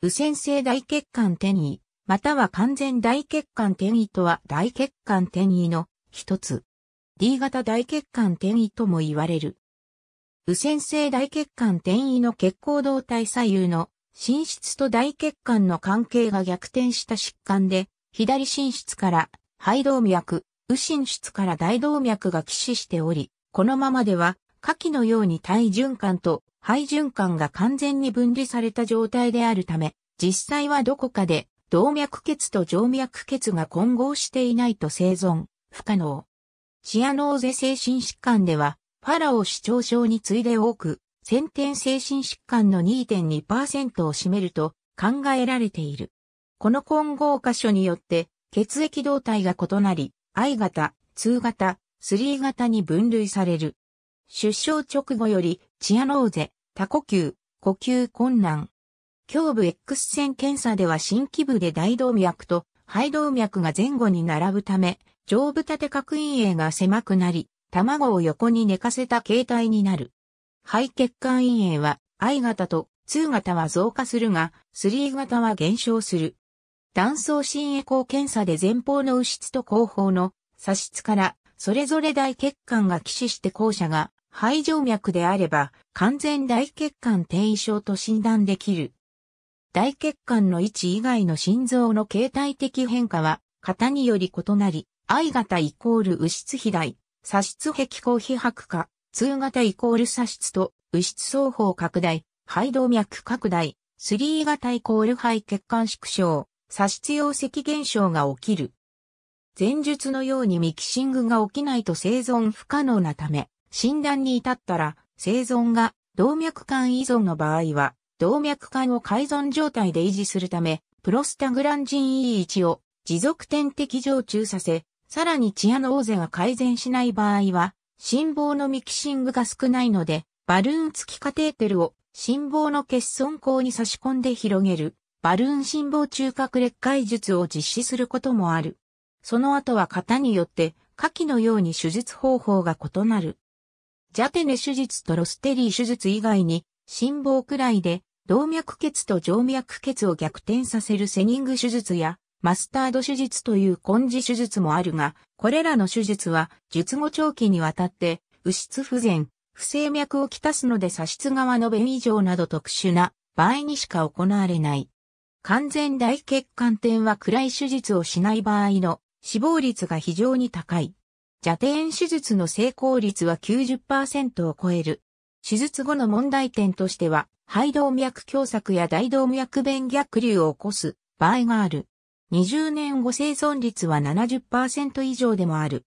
右線性大血管転移、または完全大血管転移とは大血管転移の一つ。D 型大血管転移とも言われる。右線性大血管転移の血行動体左右の心室と大血管の関係が逆転した疾患で、左心室から肺動脈、右心室から大動脈が起死しており、このままでは下記のように体循環と肺循環が完全に分離された状態であるため、実際はどこかで動脈血と静脈血が混合していないと生存、不可能。シアノーゼ精神疾患では、ファラオ主張症に次いで多く、先天精神疾患の2.2%を占めると考えられている。この混合箇所によって、血液動態が異なり、I 型、2型、3型に分類される。出生直後より、チアノーゼ、多呼吸、呼吸困難。胸部 X 線検査では新規部で大動脈と肺動脈が前後に並ぶため、上部縦角陰影が狭くなり、卵を横に寝かせた形態になる。肺血管陰影は I 型と2型は増加するが、3型は減少する。断層心エコー検査で前方の右室と後方の左室から、それぞれ大血管が起死して後者が肺静脈であれば完全大血管転移症と診断できる。大血管の位置以外の心臓の形態的変化は型により異なり、I 型イコール右室肥大、左室壁口皮白化、2型イコール左室と右室双方拡大、肺動脈拡大、3型イコール肺血管縮小、左室溶石現象が起きる。前述のようにミキシングが起きないと生存不可能なため、診断に至ったら、生存が動脈管依存の場合は、動脈管を改存状態で維持するため、プロスタグランジン E1 を持続点滴常駐させ、さらにチアノーゼが改善しない場合は、心房のミキシングが少ないので、バルーン付きカテーテルを心房の欠損口に差し込んで広げる、バルーン心房中隔裂解術を実施することもある。その後は型によって、下記のように手術方法が異なる。ジャテネ手術とロステリー手術以外に、心房くらいで、動脈血と静脈血を逆転させるセニング手術や、マスタード手術という根治手術もあるが、これらの手術は、術後長期にわたって、右室不全、不整脈をきたすので左室側の便異常など特殊な場合にしか行われない。完全大血管点は暗い手術をしない場合の死亡率が非常に高い。邪ャ炎手術の成功率は90%を超える。手術後の問題点としては、肺動脈狭窄や大動脈弁逆流を起こす場合がある。20年後生存率は70%以上でもある。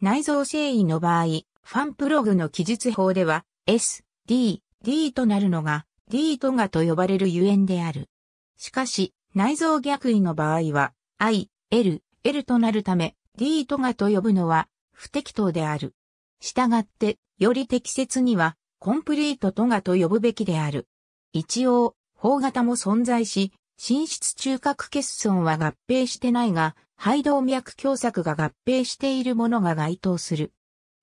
内臓繊維の場合、ファンプログの記述法では、S、D、D となるのが、D とがと呼ばれるゆえんである。しかし、内臓逆位の場合は、I、L、L となるため、D とがと呼ぶのは、不適当である。したがって、より適切には、コンプリートトガと呼ぶべきである。一応、方型も存在し、心室中核欠損は合併してないが、肺動脈狭窄が合併しているものが該当する。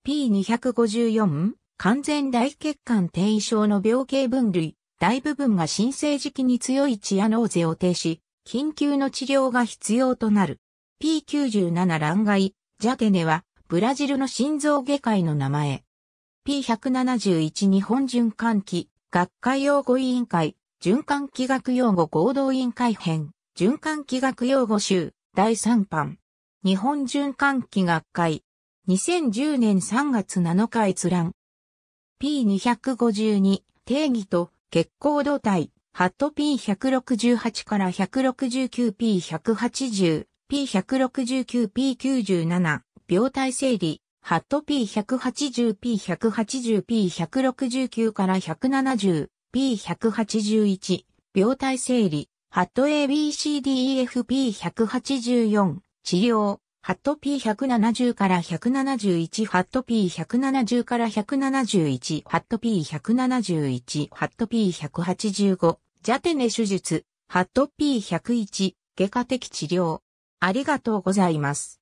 P254、完全大血管転位症の病形分類、大部分が新生時期に強いチアノーゼを停止、緊急の治療が必要となる。P97 乱外、ジャテネは、ブラジルの心臓外科医の名前。P171 日本循環器学会用語委員会、循環器学用語合同委員会編、循環器学用語集、第3版。日本循環器学会。2010年3月7日閲覧。P252 定義と血行動体、ハット P168 から 169P180、P169P97。病態整理、ハット P180、P180、P169 から170、P181、病態整理、ハット ABCDEF P184、治療、ハット P170 から171、ハット P170 から171、ハット P171、ハット P185、ジャテネ手術、ハット P101、外科的治療。ありがとうございます。